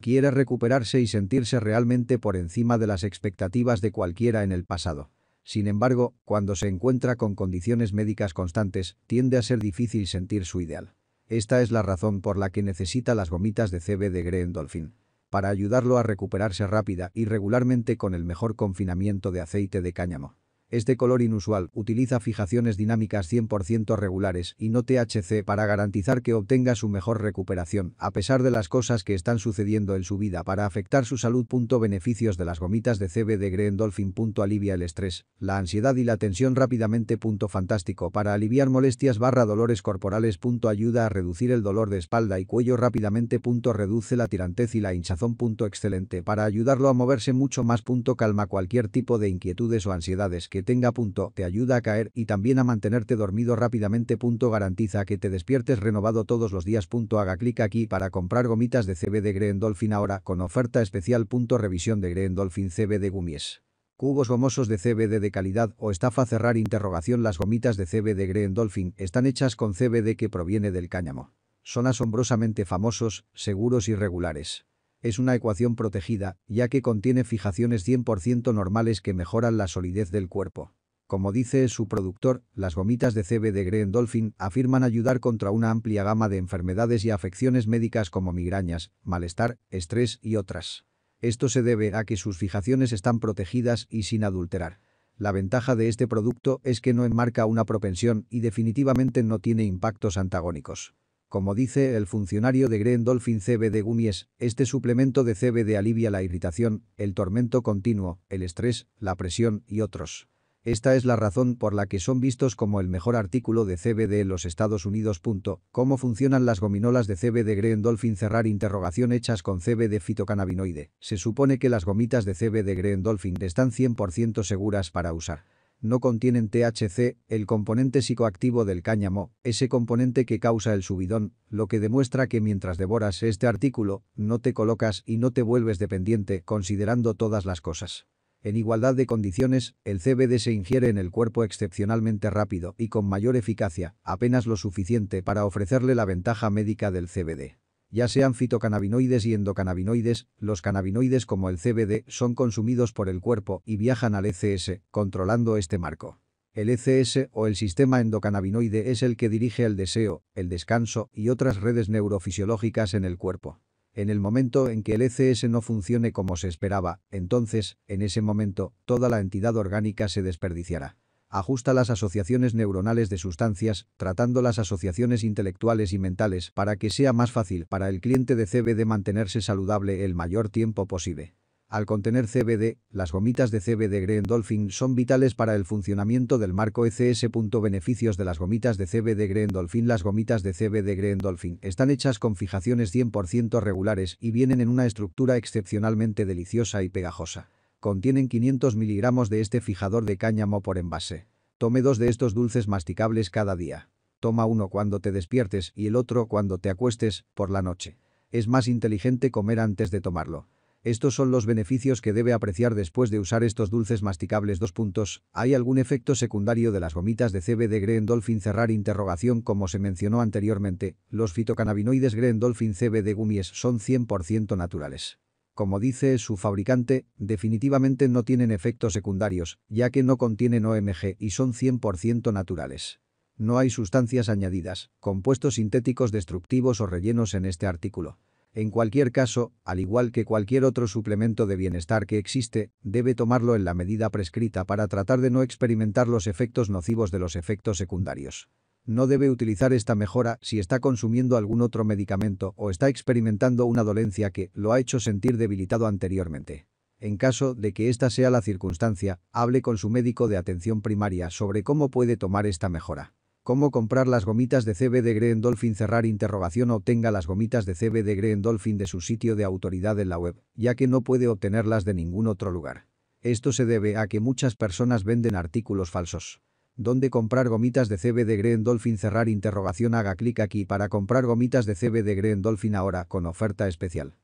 quiere recuperarse y sentirse realmente por encima de las expectativas de cualquiera en el pasado. Sin embargo, cuando se encuentra con condiciones médicas constantes, tiende a ser difícil sentir su ideal. Esta es la razón por la que necesita las gomitas de CB de Green Dolphin. Para ayudarlo a recuperarse rápida y regularmente con el mejor confinamiento de aceite de cáñamo. Es de color inusual, utiliza fijaciones dinámicas 100% regulares y no THC para garantizar que obtenga su mejor recuperación, a pesar de las cosas que están sucediendo en su vida para afectar su salud. Beneficios de las gomitas de CBD Green Dolphin. Alivia el estrés, la ansiedad y la tensión rápidamente. Fantástico para aliviar molestias barra dolores corporales. Ayuda a reducir el dolor de espalda y cuello rápidamente. Reduce la tirantez y la hinchazón. Excelente para ayudarlo a moverse mucho más. Calma cualquier tipo de inquietudes o ansiedades que tenga. Punto, te ayuda a caer y también a mantenerte dormido rápidamente. Punto, garantiza que te despiertes renovado todos los días. Punto, haga clic aquí para comprar gomitas de CBD Green Dolphin ahora con oferta especial. Punto, revisión de Green Dolphin CBD Gummies cubos gomosos de CBD de calidad o estafa cerrar interrogación las gomitas de CBD Green Dolphin están hechas con CBD que proviene del cáñamo. Son asombrosamente famosos, seguros y regulares. Es una ecuación protegida, ya que contiene fijaciones 100% normales que mejoran la solidez del cuerpo. Como dice su productor, las gomitas de CBD de Green Dolphin afirman ayudar contra una amplia gama de enfermedades y afecciones médicas como migrañas, malestar, estrés y otras. Esto se debe a que sus fijaciones están protegidas y sin adulterar. La ventaja de este producto es que no enmarca una propensión y definitivamente no tiene impactos antagónicos. Como dice el funcionario de Green Dolphin CBD Gummies, este suplemento de CBD alivia la irritación, el tormento continuo, el estrés, la presión y otros. Esta es la razón por la que son vistos como el mejor artículo de CBD en los Estados Unidos. ¿Cómo funcionan las gominolas de CBD Green Dolphin? Cerrar interrogación hechas con CBD fitocannabinoide. Se supone que las gomitas de CBD Green Dolphin están 100% seguras para usar no contienen THC, el componente psicoactivo del cáñamo, ese componente que causa el subidón, lo que demuestra que mientras devoras este artículo, no te colocas y no te vuelves dependiente considerando todas las cosas. En igualdad de condiciones, el CBD se ingiere en el cuerpo excepcionalmente rápido y con mayor eficacia, apenas lo suficiente para ofrecerle la ventaja médica del CBD ya sean fitocannabinoides y endocannabinoides, los cannabinoides como el CBD son consumidos por el cuerpo y viajan al ECS, controlando este marco. El ECS o el sistema endocannabinoide es el que dirige el deseo, el descanso y otras redes neurofisiológicas en el cuerpo. En el momento en que el ECS no funcione como se esperaba, entonces, en ese momento, toda la entidad orgánica se desperdiciará. Ajusta las asociaciones neuronales de sustancias, tratando las asociaciones intelectuales y mentales para que sea más fácil para el cliente de CBD mantenerse saludable el mayor tiempo posible. Al contener CBD, las gomitas de CBD Green Dolphin son vitales para el funcionamiento del marco ECS. Beneficios de las gomitas de CBD Green Dolphin Las gomitas de CBD Green Dolphin están hechas con fijaciones 100% regulares y vienen en una estructura excepcionalmente deliciosa y pegajosa. Contienen 500 miligramos de este fijador de cáñamo por envase. Tome dos de estos dulces masticables cada día. Toma uno cuando te despiertes y el otro cuando te acuestes, por la noche. Es más inteligente comer antes de tomarlo. Estos son los beneficios que debe apreciar después de usar estos dulces masticables. Dos puntos. ¿Hay algún efecto secundario de las gomitas de CBD Grendolphin? Cerrar interrogación Como se mencionó anteriormente, los fitocannabinoides Grendolphin CBD Gummies son 100% naturales como dice su fabricante, definitivamente no tienen efectos secundarios, ya que no contienen OMG y son 100% naturales. No hay sustancias añadidas, compuestos sintéticos destructivos o rellenos en este artículo. En cualquier caso, al igual que cualquier otro suplemento de bienestar que existe, debe tomarlo en la medida prescrita para tratar de no experimentar los efectos nocivos de los efectos secundarios. No debe utilizar esta mejora si está consumiendo algún otro medicamento o está experimentando una dolencia que lo ha hecho sentir debilitado anteriormente. En caso de que esta sea la circunstancia, hable con su médico de atención primaria sobre cómo puede tomar esta mejora. Cómo comprar las gomitas de CBD Green Dolphin Cerrar interrogación obtenga las gomitas de CBD Green Dolphin de su sitio de autoridad en la web, ya que no puede obtenerlas de ningún otro lugar. Esto se debe a que muchas personas venden artículos falsos. ¿Dónde comprar gomitas de CBD Green Dolphin? Cerrar interrogación haga clic aquí para comprar gomitas de CBD Green Dolphin ahora con oferta especial.